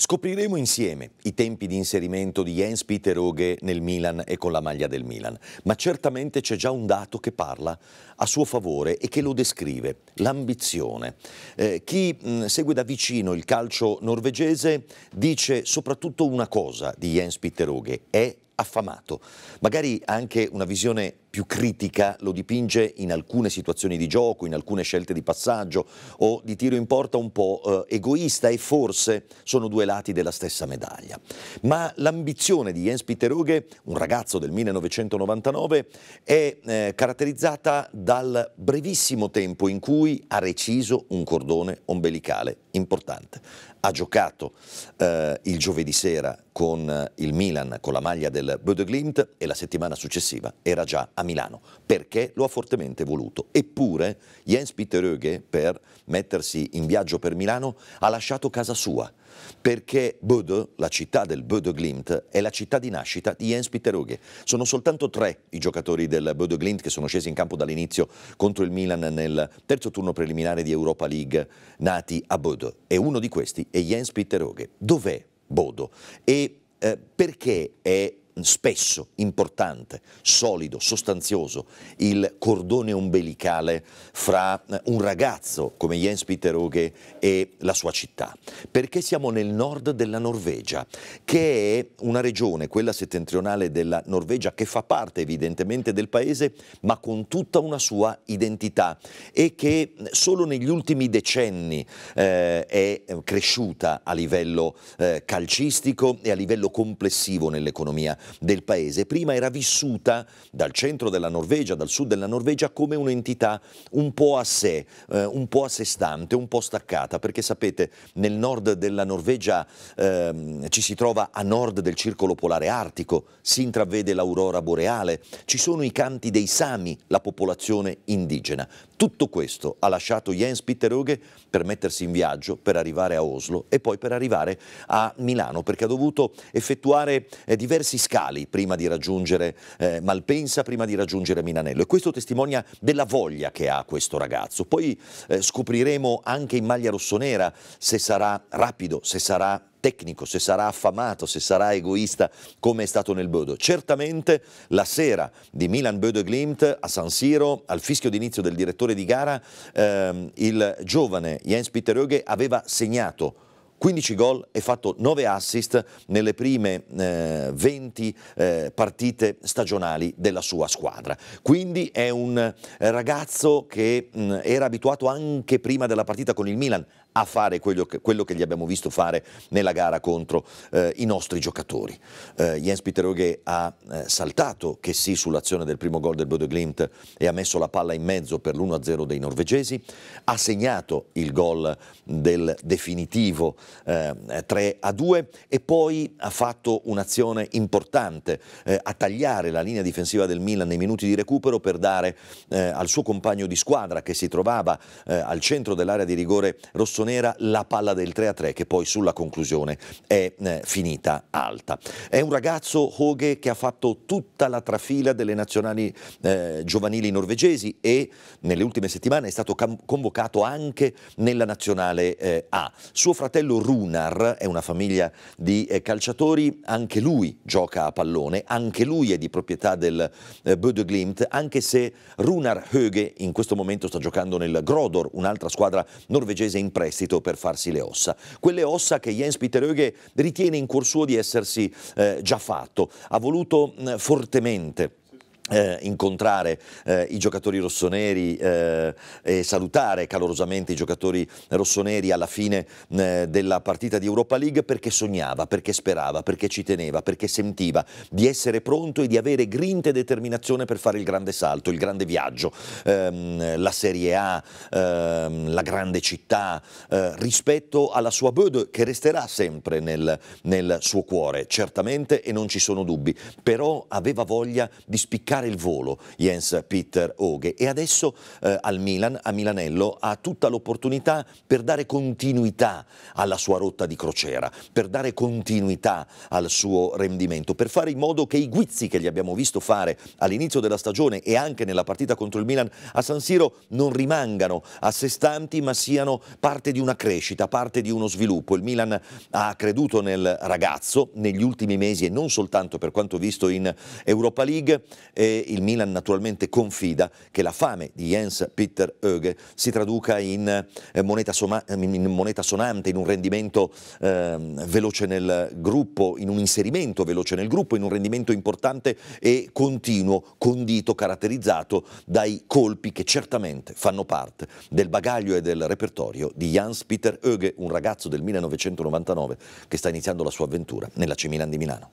Scopriremo insieme i tempi di inserimento di Jens Peter Oghe nel Milan e con la maglia del Milan, ma certamente c'è già un dato che parla a suo favore e che lo descrive, l'ambizione. Eh, chi mh, segue da vicino il calcio norvegese dice soprattutto una cosa di Jens Peter Oghe, è affamato, magari anche una visione più critica lo dipinge in alcune situazioni di gioco, in alcune scelte di passaggio o di tiro in porta un po' eh, egoista e forse sono due lati della stessa medaglia. Ma l'ambizione di Jens Peter Hughe, un ragazzo del 1999, è eh, caratterizzata dal brevissimo tempo in cui ha reciso un cordone ombelicale importante. Ha giocato eh, il giovedì sera con il Milan con la maglia del Bode Glimt e la settimana successiva era già a Milano, perché lo ha fortemente voluto. Eppure Jens Peter Höge, per mettersi in viaggio per Milano, ha lasciato casa sua, perché Bode, la città del Bode Glimt, è la città di nascita di Jens Peter Höge. Sono soltanto tre i giocatori del Bode Glimt che sono scesi in campo dall'inizio contro il Milan nel terzo turno preliminare di Europa League nati a Bode e uno di questi è Jens Peter Höge. Dov'è Bodo? E eh, perché è spesso importante, solido, sostanzioso, il cordone ombelicale fra eh, un ragazzo come Jens Peter Oge e la sua città, perché siamo nel nord della Norvegia, che è una regione, quella settentrionale della Norvegia, che fa parte evidentemente del paese, ma con tutta una sua identità e che eh, solo negli ultimi decenni eh, è cresciuta a livello eh, calcistico e a livello complessivo nell'economia del paese, prima era vissuta dal centro della Norvegia, dal sud della Norvegia, come un'entità un po' a sé, eh, un po' a sé stante, un po' staccata, perché sapete, nel nord della Norvegia eh, ci si trova a nord del circolo polare artico, si intravede l'aurora boreale, ci sono i canti dei Sami, la popolazione indigena. Tutto questo ha lasciato Jens Peter per mettersi in viaggio, per arrivare a Oslo e poi per arrivare a Milano, perché ha dovuto effettuare eh, diversi scambi scali prima di raggiungere eh, Malpensa, prima di raggiungere Minanello. E questo testimonia della voglia che ha questo ragazzo. Poi eh, scopriremo anche in maglia rossonera se sarà rapido, se sarà tecnico, se sarà affamato, se sarà egoista come è stato nel Bodo. Certamente la sera di Milan Bodo Glimt a San Siro, al fischio d'inizio del direttore di gara, ehm, il giovane Jens Peter Oege aveva segnato 15 gol e fatto 9 assist nelle prime eh, 20 eh, partite stagionali della sua squadra. Quindi è un ragazzo che mh, mm, era abituato anche prima della partita con il Milan a fare quello che, quello che, gli abbiamo visto fare nella gara contro eh, i nostri giocatori. Eh, Jens Peter Oghe ha eh, saltato che sì sull'azione del primo gol del Bodo Glimt e ha messo la palla in mezzo per l'1-0 dei norvegesi, ha segnato il gol del definitivo 3-2 eh, e poi ha fatto un'azione importante eh, a tagliare la linea difensiva del Milan nei minuti di recupero per dare eh, al suo compagno di squadra che si trovava al centro dell'area di rigore rossonera nera la palla del 3 a 3 che poi sulla conclusione è eh, finita alta. È un ragazzo Hoge che ha fatto tutta la trafila delle nazionali eh, giovanili norvegesi e nelle ultime settimane è stato convocato anche nella nazionale eh, A. Suo fratello Runar è una famiglia di eh, calciatori, anche lui gioca a pallone, anche lui è di proprietà del eh, Bode Glimt, anche se Runar Hoge in questo momento sta giocando nel Grodor, un'altra squadra norvegese in prestito prestito per farsi le ossa. Quelle ossa che Jens Peter ritiene in cuor suo di essersi eh, già fatto. Ha voluto mh, fortemente eh, incontrare eh, i giocatori rossoneri eh, e salutare calorosamente i giocatori rossoneri alla fine eh, della partita di Europa League perché sognava, perché sperava, perché ci teneva, perché sentiva di essere pronto e di avere grinta e determinazione per fare il grande salto, il grande viaggio, ehm, la Serie A, ehm, la grande città, eh, rispetto alla sua Bode che resterà sempre nel, nel suo cuore, certamente, e non ci sono dubbi, però aveva voglia di spiccare dare il volo Jens Peter Oge e adesso eh, al Milan, a Milanello, ha tutta l'opportunità per dare continuità alla sua rotta di crociera, per dare continuità al suo rendimento, per fare in modo che i guizzi che gli abbiamo visto fare all'inizio della stagione e anche nella partita contro il Milan a San Siro non rimangano a sé stanti ma siano parte di una crescita, parte di uno sviluppo. Il Milan ha creduto nel ragazzo negli ultimi mesi e non soltanto per quanto visto in Europa League. Eh, il Milan naturalmente confida che la fame di Jens Peter Oege si traduca in eh, moneta, in moneta, sonante, in un rendimento eh, veloce nel gruppo, in un inserimento veloce nel gruppo, in un rendimento importante e continuo, condito, caratterizzato dai colpi che certamente fanno parte del bagaglio e del repertorio di Jens Peter Oege, un ragazzo del 1999 che sta iniziando la sua avventura nella C di Milano.